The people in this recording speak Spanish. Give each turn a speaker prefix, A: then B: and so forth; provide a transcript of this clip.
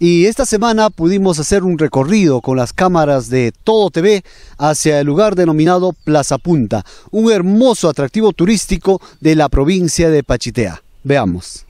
A: Y esta semana pudimos hacer un recorrido con las cámaras de Todo TV hacia el lugar denominado Plaza Punta, un hermoso atractivo turístico de la provincia de Pachitea. Veamos.